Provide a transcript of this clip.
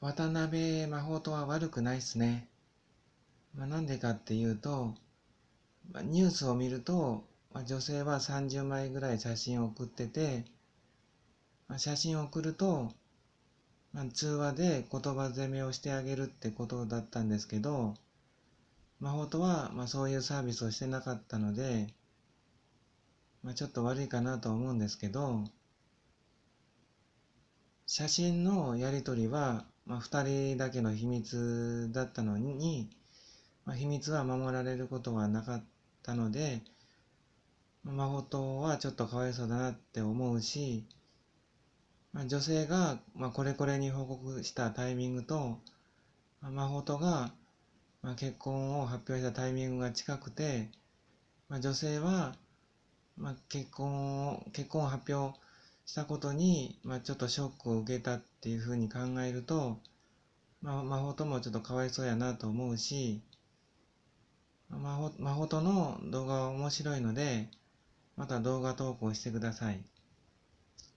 渡辺魔法とは悪くないっすね。まあ、なんでかっていうと、まあ、ニュースを見ると、まあ、女性は30枚ぐらい写真を送ってて、まあ、写真を送ると、まあ、通話で言葉攻めをしてあげるってことだったんですけど、魔法とは、まあ、そういうサービスをしてなかったので、まあ、ちょっと悪いかなと思うんですけど、写真のやり取りはまあ、2人だけの秘密だったのに、まあ、秘密は守られることはなかったので、誠はちょっとかわいそうだなって思うし、まあ、女性が、まあ、これこれに報告したタイミングと、まあ、とが、まあ、結婚を発表したタイミングが近くて、まあ、女性は、まあ、結婚を結婚を発表したことに、まあ、ちょっとショックを受けたっていうふうに考えると、まあ、ともちょっとかわいそうやなと思うし、魔法との動画は面白いので、また動画投稿してください。